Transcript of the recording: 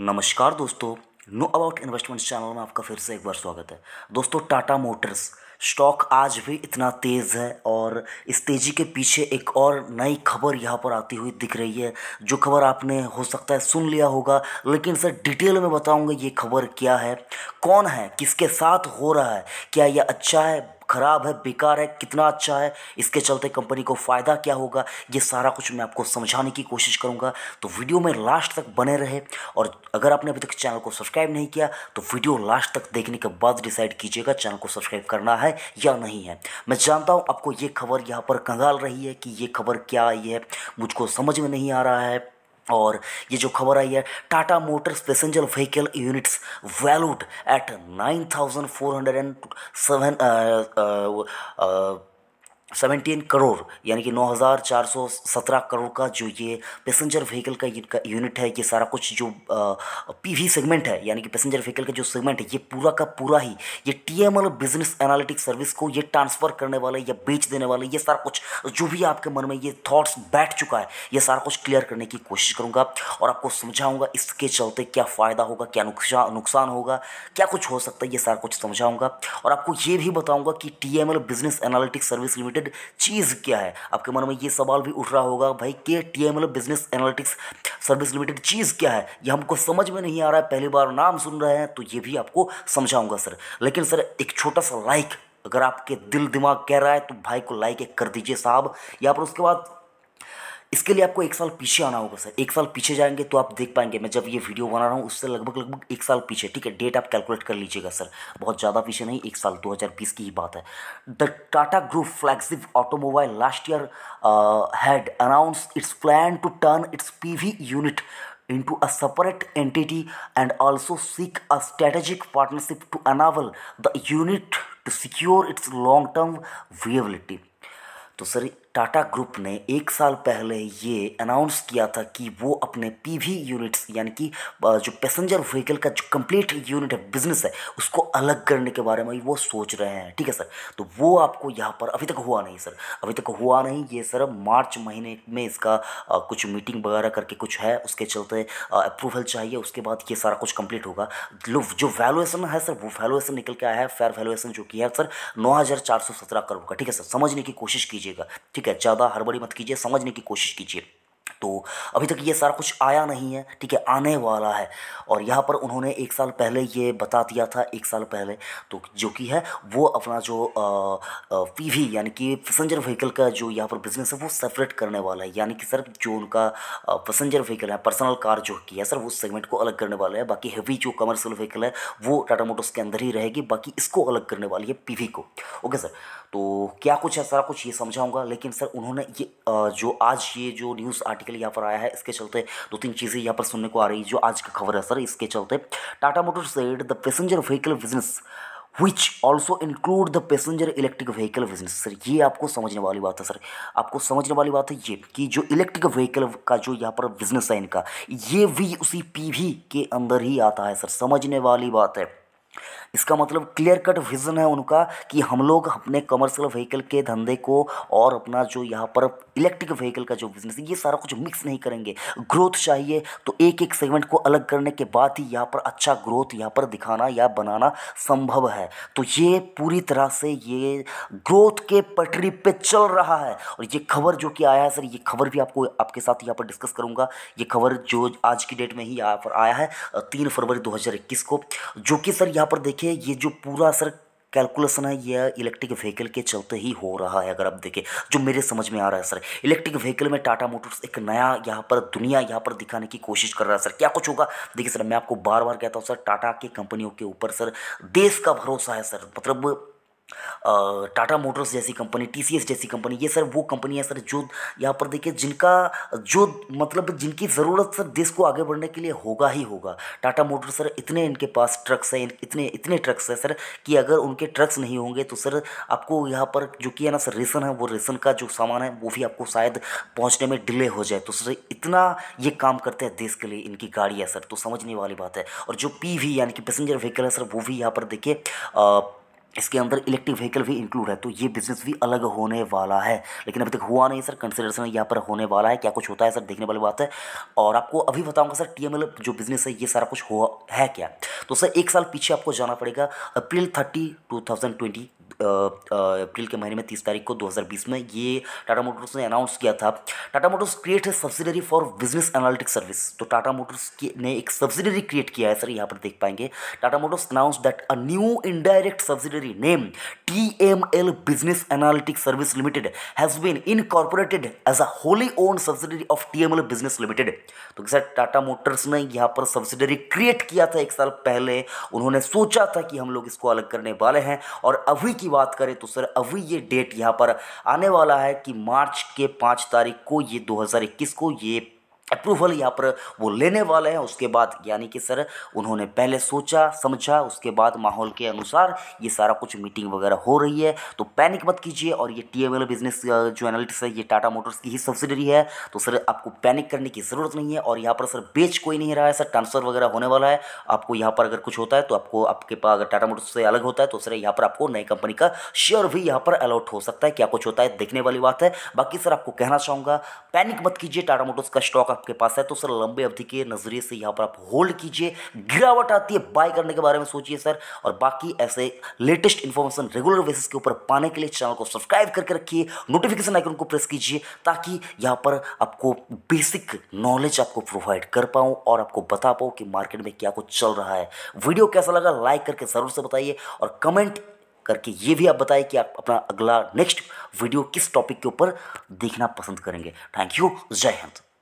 नमस्कार दोस्तों know about investment channel में आपका फिर से एक बार स्वागत है दोस्तों टाटा मोटर्स स्टॉक आज भी इतना तेज़ है और इस तेज़ी के पीछे एक और नई खबर यहाँ पर आती हुई दिख रही है जो खबर आपने हो सकता है सुन लिया होगा लेकिन सर डिटेल में बताऊँगा ये खबर क्या है कौन है किसके साथ हो रहा है क्या यह अच्छा है ख़राब है बेकार है कितना अच्छा है इसके चलते कंपनी को फ़ायदा क्या होगा ये सारा कुछ मैं आपको समझाने की कोशिश करूँगा तो वीडियो में लास्ट तक बने रहे और अगर आपने अभी तक चैनल को सब्सक्राइब नहीं किया तो वीडियो लास्ट तक देखने के बाद डिसाइड कीजिएगा चैनल को सब्सक्राइब करना है या नहीं है मैं जानता हूँ आपको ये खबर यहाँ पर कंगाल रही है कि ये खबर क्या आई है मुझको समझ में नहीं आ रहा है और ये जो खबर आई है Tata Motors passenger vehicle units valued at nine thousand four hundred and seven seventeen crore यानी कि 9,417 करोड़ का जो ये पैसेंजर व्हीकल का यूनिट है ये सारा कुछ जो पीवी सेगमेंट है यानी कि पैसेंजर व्हीकल का जो सेगमेंट है ये पूरा का पूरा ही ये टीएमएल बिजनेस एनालिटिक सर्विस को ये ट्रांसफ़र करने वाले या बेच देने वाले ये सारा कुछ जो भी आपके मन में ये थाट्स बैठ चुका है ये सारा कुछ क्लियर करने की कोशिश करूँगा और आपको समझाऊँगा इसके चलते क्या फ़ायदा होगा क्या नुकसान नुकसान होगा क्या कुछ हो सकता है ये सारा कुछ समझाऊँगा और आपको ये भी बताऊँगा कि T business analytic service limited related चीज़ क्या है आपके मन में ये सवाल भी उठ रहा होगा भाई के T M L business analytics service limited चीज़ क्या है ये हमको समझ में नहीं आ रहा है पहली बार नाम सुन रहे हैं तो ये भी आपको समझाऊंगा सर लेकिन सर एक छोटा सा लाइक अगर आपके दिल दिमाग कह रहा है तो भाई को लाइक कर दीजिए साहब या फिर उसके बाद इसके लिए आपको एक साल पीछे आना होगा सर एक साल पीछे जाएंगे तो आप देख पाएंगे मैं जब ये वीडियो बना रहा हूँ उससे लगभग लगभग एक साल पीछे ठीक है डेट आप कैलकुलेट कर लीजिएगा सर बहुत ज़्यादा पीछे नहीं एक साल 2020 की ही बात है the Tata group flagship automobile last year had announce its plan to turn its P unit into a separate entity and also seek a strategic partnership to enable the unit to secure its long-term viability. तो sir Tata group ने एक साल पहले ये announce किया था कि वो अपने पीवी यूनिट्स यानी कि जो पैसेंजर व्हीकल का जो कंप्लीट यूनिट है बिजनेस है उसको अलग करने के बारे में वो सोच रहे हैं ठीक है सर तो वो आपको यहाँ पर अभी तक हुआ नहीं सर अभी तक हुआ नहीं ये सर मार्च महीने में इसका आ, कुछ मीटिंग वगैरह करके कुछ है उसके चलते अप्रूवल चाहिए उसके बाद ये सारा कुछ कंप्लीट होगा जो वैल्यूएसन है सर वो वैल्यूएसन निकल के आया है फेयर वैल्यूएसन जो किया है सर नौ करोड़ का ठीक है सर समझने की कोशिश कीजिएगा ठीक ठीक है ज़्यादा हड़बड़ी मत कीजिए समझने की कोशिश कीजिए तो अभी तक ये सारा कुछ आया नहीं है ठीक है आने वाला है और यहाँ पर उन्होंने एक साल पहले ये बता दिया था एक साल पहले तो जो कि है वो अपना जो पी वी यानी कि पैसेंजर व्हीकल का जो यहाँ पर बिजनेस है वो सेपरेट करने वाला है यानी कि सर जो उनका पैसेंजर व्हीकल है पर्सनल कार जो की है सर वो सेगमेंट को अलग करने वाला है बाकी हैवी जो कमर्शियल व्हीकल है वो टाटा मोटर्स के अंदर ही रहेगी बाकी इसको अलग करने वाली है पी को ओके सर तो क्या कुछ है सारा कुछ ये समझाऊंगा लेकिन सर उन्होंने ये जो आज ये जो न्यूज़ आर्टिकल यहाँ पर आया है इसके चलते दो तीन चीज़ें यहाँ पर सुनने को आ रही जो आज की खबर है सर इसके चलते Tata motor said the passenger vehicle business which also include the passenger electric vehicle business sir ये आपको समझने वाली बात है सर आपको समझने वाली बात है ये कि जो इलेक्ट्रिक व्हीकल का जो यहाँ पर बिजनेस है इनका ये भी उसी पी के अंदर ही आता है सर समझने वाली बात है इसका मतलब क्लियर कट विज़न है उनका कि हम लोग अपने कमर्शियल व्हीकल के धंधे को और अपना जो यहाँ पर इलेक्ट्रिक व्हीकल का जो बिजनेस है ये सारा कुछ मिक्स नहीं करेंगे ग्रोथ चाहिए तो एक एक सेगमेंट को अलग करने के बाद ही यहाँ पर अच्छा ग्रोथ यहाँ पर दिखाना या बनाना संभव है तो ये पूरी तरह से ये ग्रोथ के पटरी पे चल रहा है और ये खबर जो कि आया है सर ये खबर भी आपको आपके साथ यहाँ पर डिस्कस करूँगा ये खबर जो आज की डेट में ही यहाँ पर आया है तीन फरवरी दो को जो कि सर यहाँ पर देखिए देखिए ये जो पूरा असर कैलकुलेशन है यह इलेक्ट्रिक व्हीकल के चलते ही हो रहा है अगर आप देखें जो मेरे समझ में आ रहा है सर इलेक्ट्रिक व्हीकल में टाटा मोटर्स एक नया यहाँ पर दुनिया यहाँ पर दिखाने की कोशिश कर रहा है सर क्या कुछ होगा देखिए सर मैं आपको बार बार कहता हूँ सर टाटा की कंपनियों के ऊपर सर देश का भरोसा है सर मतलब टाटा मोटर्स जैसी कंपनी टीसीएस जैसी कंपनी ये सर वो कंपनी है सर जो यहाँ पर देखिए जिनका जो मतलब जिनकी ज़रूरत सर देश को आगे बढ़ने के लिए होगा ही होगा टाटा मोटर्स सर इतने इनके पास ट्रक्स हैं इतने इतने ट्रक्स हैं सर कि अगर उनके ट्रक्स नहीं होंगे तो सर आपको यहाँ पर जो कि है ना सर रेशन है वो रेशन का जो सामान है वो भी आपको शायद पहुँचने में डिले हो जाए तो सर इतना ये काम करते हैं देश के लिए इनकी गाड़ी सर तो समझने वाली बात है और जो पी यानी कि पैसेंजर व्हीकल है सर वो भी यहाँ पर देखिए इसके अंदर इलेक्ट्रिक व्हीकल भी इंक्लूड है तो ये बिजनेस भी अलग होने वाला है लेकिन अभी तक हुआ नहीं सर कंसिडरेशन यहाँ पर होने वाला है क्या कुछ होता है सर देखने वाली बात है और आपको अभी बताऊंगा सर टीएमएल जो बिजनेस है ये सारा कुछ हुआ है क्या तो सर एक साल पीछे आपको जाना पड़ेगा April thirty two thousand twenty April के महीने में तीस तारीख को 2020 में ये टाटा मोटर्स ने अनाउंस किया था टाटा मोटर्स क्रिएट है subsidiary for business analytic service तो टाटा मोटर्स ने एक सब्सिडरी क्रिएट किया है सर यहाँ पर देख पाएंगे Tata Motors announce that a new indirect subsidiary name T M L business analytic service limited has been incorporated as a wholly owned subsidiary of T M L business limited तो sir Tata Motors ने यहाँ पर subsidiary create किया था एक साल पहले उन्होंने सोचा था कि हम लोग इसको अलग करने वाले हैं और अभी की बात करें तो सर अभी ये डेट यहाँ पर आने वाला है कि मार्च के पाँच तारीख को ये 2021 को ये अप्रूवल यहाँ पर वो लेने वाले हैं उसके बाद यानी कि सर उन्होंने पहले सोचा समझा उसके बाद माहौल के अनुसार ये सारा कुछ मीटिंग वगैरह हो रही है तो पैनिक मत कीजिए और ये टी बिजनेस जो एनालिटिक्स है ये टाटा मोटर्स की ही सब्सिडरी है तो सर आपको पैनिक करने की ज़रूरत नहीं है और यहाँ पर सर बेच कोई नहीं रहा है सर ट्रांसफ़र वगैरह होने वाला है आपको यहाँ पर अगर कुछ होता है तो आपको आपके पास अगर टाटा मोटर्स से अलग होता है तो सर यहाँ पर आपको नई कंपनी का शेयर भी यहाँ पर अलॉट हो सकता है क्या कुछ होता है देखने वाली बात है बाकी सर आपको कहना चाहूँगा पैनिक मत कीजिए टाटा मोटर्स का स्टॉक आप आपके पास है तो सर लंबे अवधि के नज़रिए से यहां पर आप होल्ड कीजिए गिरावट आती है बाय करने के बारे में सोचिए सर और बाकी ऐसे लेटेस्ट इंफॉर्मेशन रेगुलर बेसिस के ऊपर पाने के लिए चैनल को सब्सक्राइब करके रखिए नोटिफिकेशन आइकन को प्रेस कीजिए ताकि यहां पर आपको बेसिक नॉलेज आपको प्रोवाइड कर पाऊं और आपको बता पाऊं कि मार्केट में क्या कुछ चल रहा है वीडियो कैसा लगा लाइक करके ज़रूर से बताइए और कमेंट करके ये भी आप बताएं कि आप अपना अगला नेक्स्ट वीडियो किस टॉपिक के ऊपर देखना पसंद करेंगे थैंक यू जय हिंद